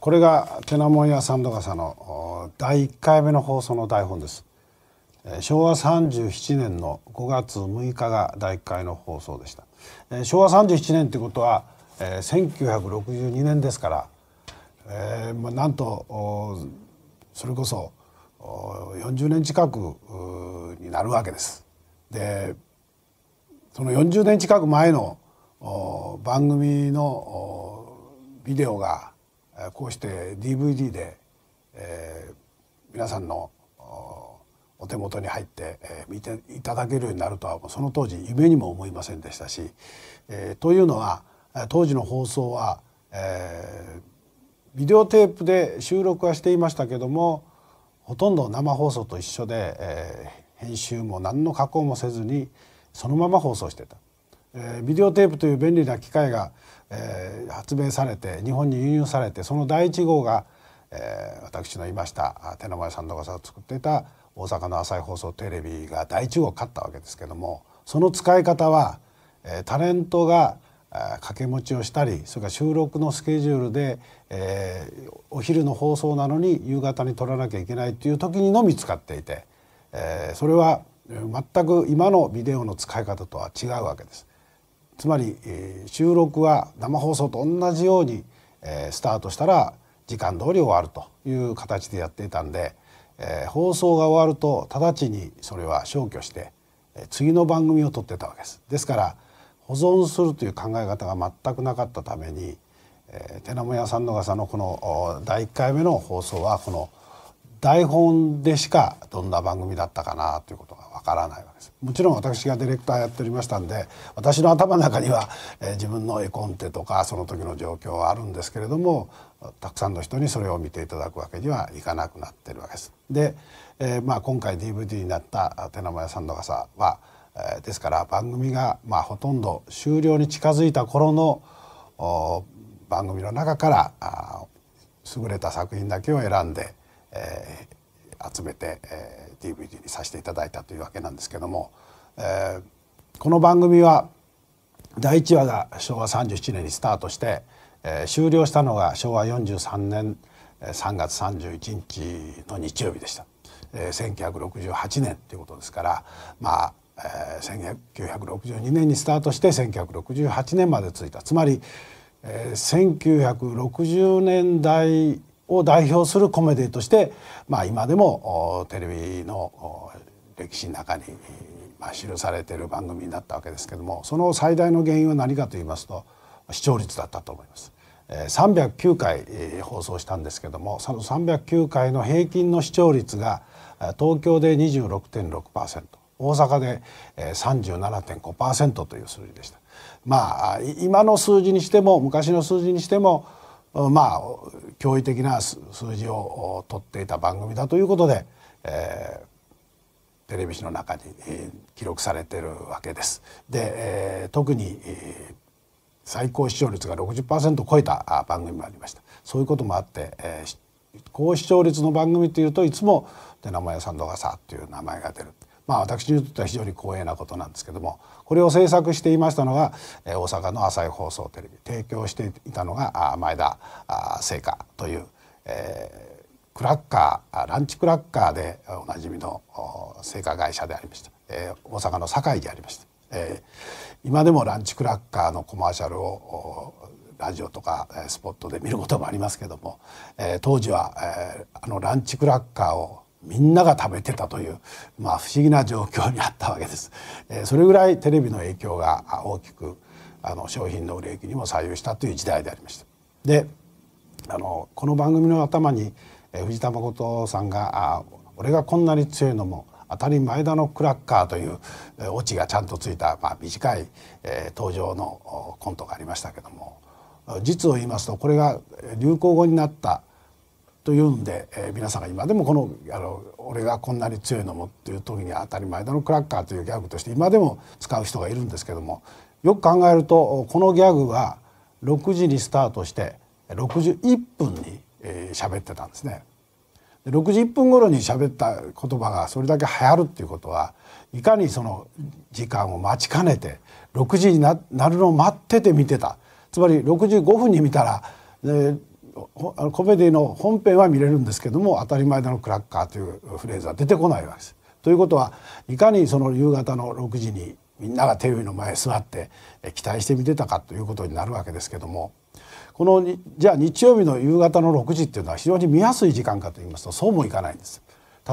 これがテナモンや三度笠の第1回目の放送の台本です昭和37年の5月6日が第1回の放送でした昭和37年ということは1962年ですから、えまあ、なんとそれこそ40年近くになるわけです。でその40年近く前の番組のビデオがこうして DVD で、えー、皆さんのお手元に入って、えー、見ていただけるようになるとはその当時夢にも思いませんでしたし、えー、というのは当時の放送は、えー、ビデオテープで収録はしていましたけどもほとんど生放送と一緒で、えー、編集も何の加工もせずにそのまま放送してた。えー、ビデオテープという便利な機械が、えー、発明されて日本に輸入されてその第1号が、えー、私のいました手の前さんの噂を作っていた大阪の朝日放送テレビが第1号買ったわけですけどもその使い方は、えー、タレントが掛け持ちをしたりそれから収録のスケジュールで、えー、お昼の放送なのに夕方に撮らなきゃいけないという時にのみ使っていて、えー、それは全く今のビデオの使い方とは違うわけです。つまり、えー、収録は生放送と同じように、えー、スタートしたら時間通り終わるという形でやっていたんで、えー、放送が終わると直ちにそれは消去して、え次の番組を撮ってたわけです。ですから保存するという考え方が全くなかったために、え手寺本屋さんの傘のこの第1回目の放送はこの台本でしかどんな番組だったかなということがからないわけですもちろん私がディレクターやっておりましたんで私の頭の中には、えー、自分の絵コンテとかその時の状況はあるんですけれどもたくさんの人にそれを見ていただくわけにはいかなくなってるわけです。で、えー、まあ、今回 DVD になった「手名屋さんの傘は」えー、ですから番組が、まあ、ほとんど終了に近づいた頃の番組の中から優れた作品だけを選んで、えー、集めて、えー、DVD にさせていただいたというわけなんですけども、えー、この番組は第1話が昭和37年にスタートして、えー、終了したのが昭和43年3月31日の日曜日でした、えー、1968年ということですからまあえー、1962年にスタートして1968年まで続いたつまり、えー、1960年代を代表するコメディとして、まあ、今でもテレビの歴史の中に、記されている番組になったわけですけどもその最大の原因は何かと言いますと視聴率だったと思います。309回放送したんですけどもその309回の平均の視聴率が東京で26.6%大阪で37.5%という数字でした。まあ今の数字にしても昔の数字にしてもまあ驚異的な数字を取っていた番組だということで、えー、テレビ誌の中に、えー、記録されているわけです。で、えー、特に、えー、最高視聴率が60%を超えた番組もありました。そういうこともあって、えー、高視聴率の番組というといつも「で名前屋さん動画さ」という名前が出る。まあ、私にとっては非常に光栄なことなんですけどもこれを制作していましたのが大阪の朝日放送テレビ提供していたのが前田製菓という、えー、クラッカーランチクラッカーでおなじみの製菓会社でありました、えー、大阪の堺でありました、えー、今でもランチクラッカーのコマーシャルをラジオとかスポットで見ることもありますけども、えー、当時は、えー、あのランチクラッカーをみんなが食べてたという、まあ、不思議な状況にあったわけです。それぐらいテレビの影響が大きくあの商品の売れ行きにも左右したという時代でありました。であのこの番組の頭に藤田誠さんがあ「俺がこんなに強いのも当たり前だのクラッカー」というオチがちゃんとついた、まあ、短い、え登場のコントがありましたけども実を言いますとこれが流行語になったというんで、えー、皆さんが今でもこのあの俺がこんなに強いのもっていう時に当たり前だのクラッカーというギャグとして今でも使う人がいるんですけどもよく考えるとこのギャグは6時にスタートして61分にえー、ってたんですね。60分頃に喋った言葉がそれだけ流行るっていうことはいかにその時間を待ちかねて6時になるのを待ってて見てたつまり65分に見たら、えー、コメディの本編は見れるんですけども「当たり前のクラッカー」というフレーズは出てこないわけです。ということはいかにその夕方の6時にみんながテレビの前座って期待して見てたかということになるわけですけどもこのじゃあ日曜日の夕方の6時っていうのは非常に見やすい時間かといいますとそうもいかないんです。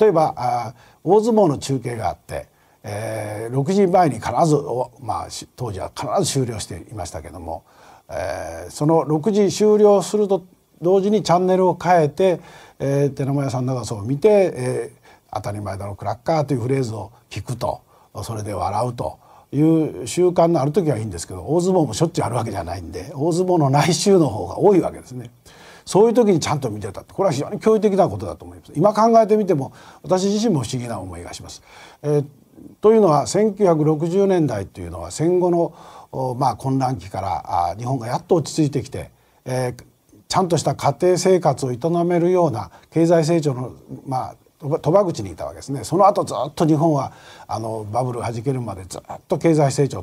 例えばあ大相撲の中継があってえー、6時前に必ず、まあ、当時は必ず終了していましたけども、えー、その6時終了すると同時にチャンネルを変えて、えー、手の屋さん長さを見て、えー、当たり前だろクラッカーというフレーズを聞くとそれで笑うという習慣のある時はいいんですけど大相撲もしょっちゅうあるわけじゃないんで大相撲の来週の方が多いわけですね。そういう時にちゃんと見てたこれは非常に驚異的なことだと思います今考えてみても私自身も不思議な思いがします。えー、というのは1960年代というのは戦後の、まあ、混乱期から日本がやっと落ち着いてきて、えー、ちゃんとした家庭生活を営めるような経済成長の、まあ、と場口にいたわけですねその後ずっと日本はあのバブルはじけるまでずっと経済成長を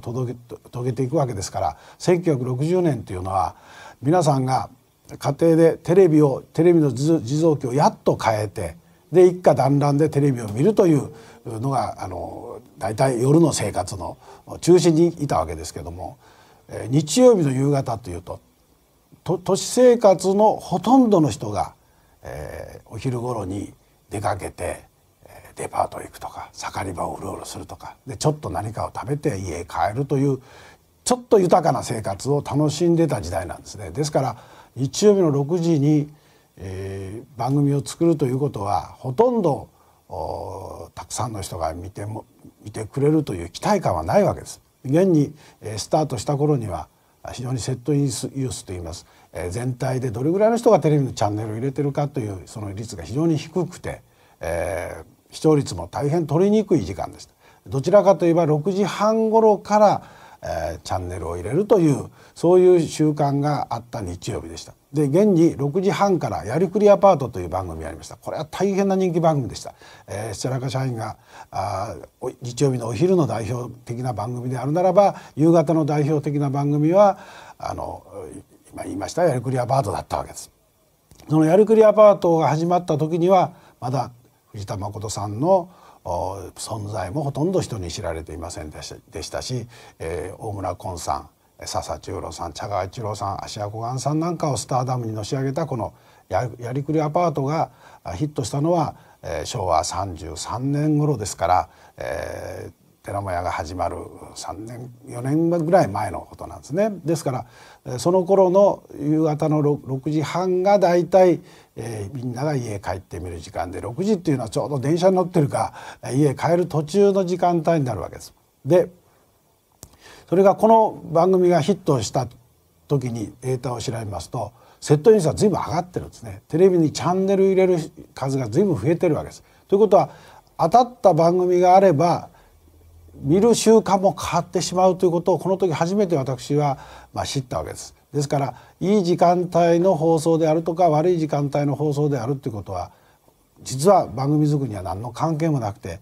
遂げていくわけですから1960年というのは皆さんが家庭でテレビをテレビの持続機をやっと変えてで一家団らんでテレビを見るというのがあの大体夜の生活の中心にいたわけですけども日曜日の夕方というと都市生活のほとんどの人が、えー、お昼頃に出かけて、えー、デパート行くとか盛り場をうろうろするとかでちょっと何かを食べて家へ帰るというちょっと豊かな生活を楽しんでた時代なんですね。ですから日曜日の6時に、えー、番組を作るということはほとんどたくさんの人が見ても見てくれるという期待感はないわけです。現に、えー、スタートした頃には非常にセットインユースと言います、えー、全体でどれぐらいの人がテレビのチャンネルを入れてるかというその率が非常に低くて、えー、視聴率も大変取りにくい時間でした。どちらかといえば6時半頃からえー、チャンネルを入れるというそういう習慣があった日曜日でしたで現に6時半から「やりくりアパート」という番組がありましたこれは大変な人気番組でした、えー、白中社員があ日曜日のお昼の代表的な番組であるならば夕方の代表的な番組はあの今言いましたやりくりアパートだったわけです。そのやりくりアパートが始まった時にはまだ藤田誠さんの存在もほとんど人に知られていませんでしたし、えー、大村昆さん笹中郎さん茶川一郎さん芦屋小雁さんなんかをスターダムにのし上げたこのや「やりくりアパート」がヒットしたのは、えー、昭和33年頃ですから、えー、寺も屋が始まる3年4年ぐらい前のことなんですね。ですからその頃の夕方の 6, 6時半が大体、えー、みんなが家帰ってみる時間で6時っていうのはちょうど電車に乗ってるか家帰る途中の時間帯になるわけです。でそれがこの番組がヒットした時にデータを調べますとセットイン数は随分上がってるんですね。テレビにチャンネル入れる数が随分増えてるわけです。ということは当たった番組があれば見る習慣も変わってしまうということをこの時初めて私は、まあ、知ったわけです。ですからいい時間帯の放送であるとか悪い時間帯の放送であるということは実は番組作りには何の関係もなくて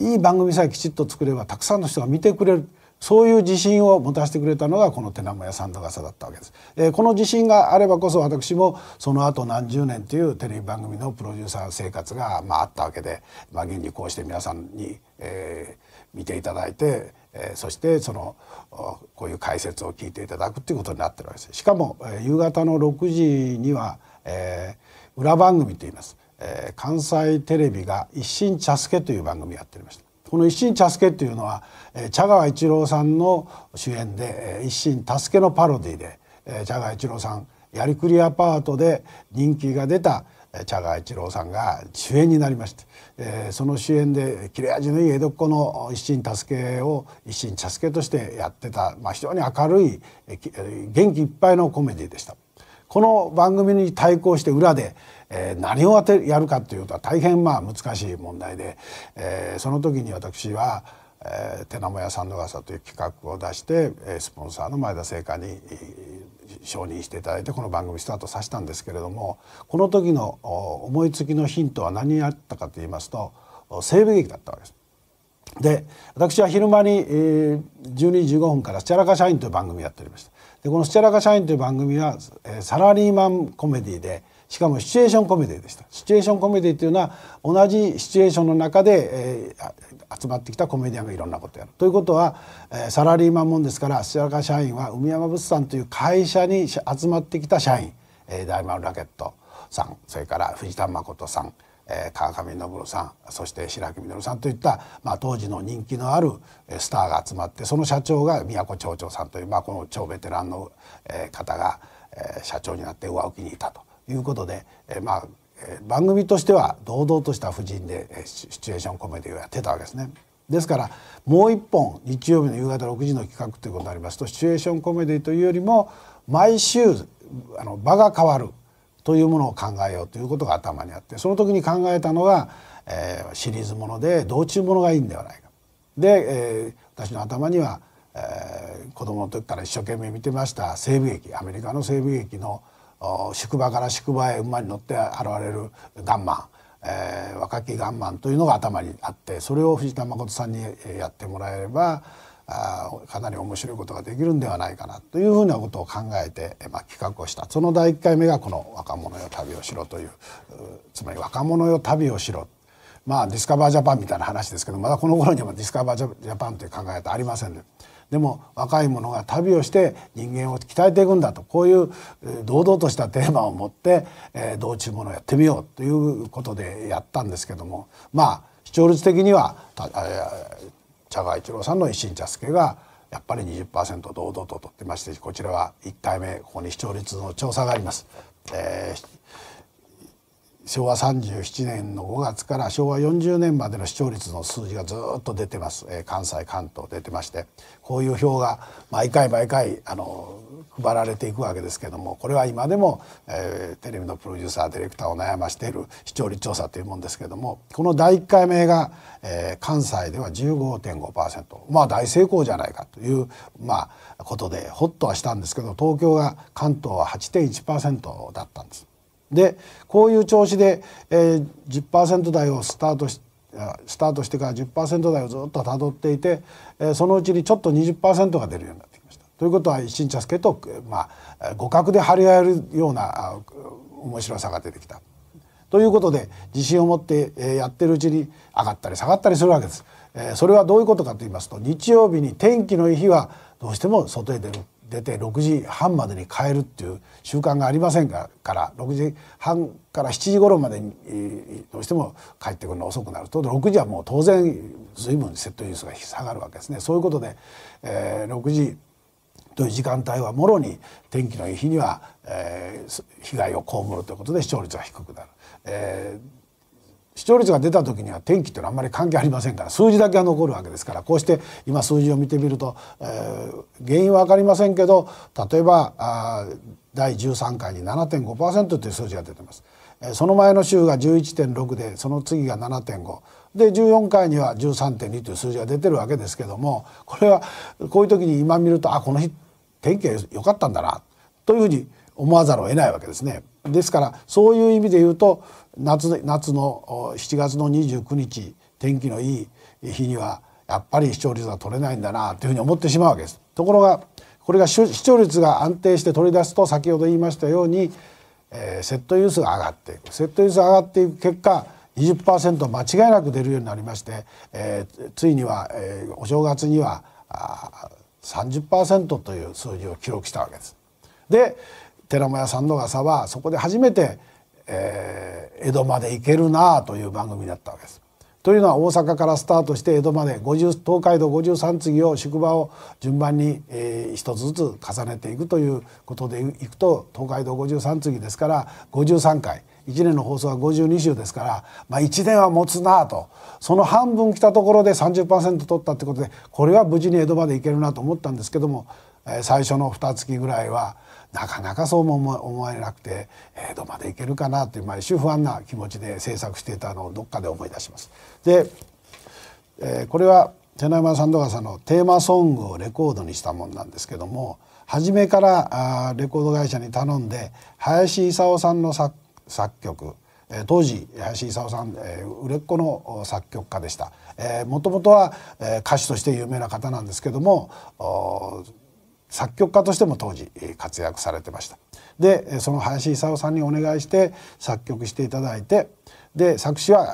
いい番組さえきちっと作ればたくさんの人が見てくれるそういう自信を持たせてくれたのがこの手名屋三度笠だったわけです、えー、この自信があればこそ私もその後何十年というテレビ番組のプロデューサー生活が、まあ、あったわけで、まあ、現にこうして皆さんに、えー、見ていただいて、えー、そしてそのこういう解説を聞いていただくということになってるわけです。しかも、えー、夕方の6時には、えー、裏番組と言います、えー、関西テレビが「一心茶助」という番組をやっておりました。この「一心茶助」け」というのは、えー、茶川一郎さんの主演で「えー、一心茶助のパロディで、えー、茶川一郎さんやりくりアパートで人気が出た茶川一郎さんが主演になりまして、えー、その主演で切れ味のいい江戸っ子の一心助けを一心助けとしてやってた、まあ、非常に明るい元気いっぱいのコメディでした。この番組に対抗して裏で、えー、何を当てやるかということは大変まあ難しい問題で、えー、その時に私はえー、手名も屋さんの傘という企画を出して、えー、スポンサーの前田製菓に承認していただいてこの番組スタートさせたんですけれどもこの時の思いつきのヒントは何があったかと言いますと西部劇だったわけです。で私は昼間に、えー、12時15分から「スチャラカ社員」という番組やっておりましたでこの「スチャラカ社員」という番組は、えー、サラリーマンコメディでしかもシチュエーションコメディでしたシチュエーションコメディというのは同じシチュエーションの中で、えー、集まってきたコメディアンがいろんなことをやるということは、えー、サラリーマンもんですから白川社員は海山物産という会社に集まってきた社員、えー、大丸ラケットさんそれから藤田誠さんえー、川上信さんそして白木稔さんといった、まあ、当時の人気のあるスターが集まってその社長が宮古町長さんという、まあ、この超ベテランの、え方が、え社長になって上置きにいたと。いうことで、えまあ、え番組としては堂々とした夫人で、えシチュエーションコメディをやってたわけですね。ですからもう一本日曜日の夕方6時の企画ということになりますとシチュエーションコメディというよりも毎週あの場が変わるというものを考えようということが頭にあってその時に考えたのが、えー、シリーズもので道中ものがいいんではないか。で、えー、私の頭には、えー、子供の時から一生懸命見てました西部劇アメリカの西部劇の「宿場から宿場へ馬に乗って現れるガンマン、えー、若きガンマンというのが頭にあってそれを藤田誠さんにやってもらえればあかなり面白いことができるんではないかなというふうなことを考えて、まあ、企画をしたその第1回目がこの「若者よ旅をしろ」というつまり「若者よ旅をしろ」まあディスカバージャパンみたいな話ですけどまだこの頃にはディスカバージャパンという考え方ありませんで、ね。でも若い者が旅をして人間を鍛えていくんだとこういう堂々としたテーマを持って、え道中ものをやってみようということでやったんですけどもまあ視聴率的には茶川一郎さんの維新茶助がやっぱり20%堂々と取ってましてこちらは1回目ここに視聴率の調査があります。えー昭和37年の5月から昭和40年までの視聴率の数字がずっと出てます、えー、関西関東出てましてこういう表が毎回毎回あの配られていくわけですけどもこれは今でも、えー、テレビのプロデューサーディレクターを悩ましている視聴率調査というもんですけどもこの第1回目が、えー、関西では15.5%まあ大成功じゃないかという、まあ、ことでホッとはしたんですけど東京が関東は8.1%だったんです。でこういう調子で、えー、10%台をスタートしスタートしてから10%台をずっとたどっていて、えー、そのうちにちょっと20%が出るようになってきました。ということは一心茶助と、まあ、互角で張り合えるような面白さが出てきた。ということで自信を持ってやってるうちに上がったり下がったりするわけです。それはどういうことかと言いますと日曜日に天気のいい日はどうしても外へ出る出て6時半までに帰るっていう習慣がありませんから6時半から7時頃までにどうしても帰ってくるの遅くなると6時はもう当然随分セットニュースが下がるわけですね。そういうことで、えー、6時という時間帯はもろに天気のいい日には、えー、被害を被るということで視聴率が低くなる。えー視聴率が出た時には天気というのはあんまり関係ありませんから数字だけは残るわけですからこうして今数字を見てみると、えー、原因は分かりませんけど例えばあ第13回に7.5%という数字が出てます。その前の週が11.6でその次が7.5で14回には13.2という数字が出てるわけですけどもこれはこういう時に今見るとあこの日天気が良かったんだなというふうに思わざるを得ないわけですね。ですからそういう意味で言うと夏夏の7月の29日天気のいい日にはやっぱり視聴率が取れないんだなというふうに思ってしまうわけです。ところがこれが視聴率が安定して取り出すと先ほど言いましたように、えー、セットユースが上がっていくセットユースが上がっていく結果20%間違いなく出るようになりまして、えー、ついには、えー、お正月にはあー30%という数字を記録したわけです。で寺間屋さんの傘はそこで初めて、えー、江戸まで行けるなあという番組だったわけです。というのは大阪からスタートして江戸まで50東海道53次を宿場を順番に、えー、一つずつ重ねていくということでいくと東海道53次ですから53回1年の放送は52週ですから、まあ、1年は持つなとその半分来たところで30%取ったってことでこれは無事に江戸まで行けるなと思ったんですけども最初の2月ぐらいはなかなかそうも思えなくて、えー、どこまでいけるかなって毎週不安な気持ちで制作していたのをどっかで思い出します。で、えー、これは寺山さんとかさんのテーマソングをレコードにしたもんなんですけども初めからあレコード会社に頼んで林勲さんの作作曲当時林勲さん、えー、売れっ子の作曲家でした。もともとは、えー、歌手として有名な方なんですけども作曲家としても当時活躍されてましたでその林勲さんにお願いして作曲していただいてで作詞は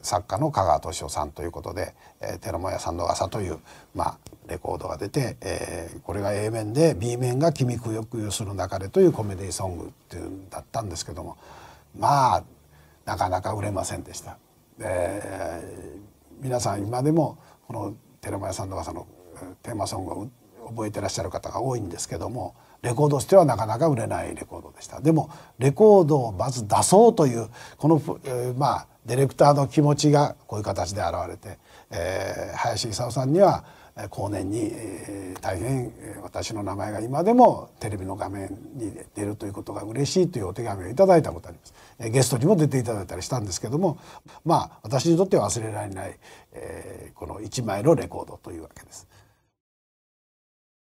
作家の香川敏夫さんということで「寺門屋さんの朝」という、まあ、レコードが出て、えー、これが A 面で B 面が「君くよくよするなかれ」というコメディソングっていうんだったんですけどもまあなかなか売れませんでした。え皆さん今でもこの寺間屋さんの朝のテーマソングを覚えてらっしゃる方が多いんですけどもレコードとしてはなかなか売れないレコードでしたでもレコードをまず出そうというこの、えー、まあディレクターの気持ちがこういう形で現れて、えー、林勲さんには後年に、えー、大変私の名前が今でもテレビの画面に出るということが嬉しいというお手紙をいただいたことあります、えー、ゲストにも出ていただいたりしたんですけどもまあ私にとっては忘れられない、えー、この1枚のレコードというわけです。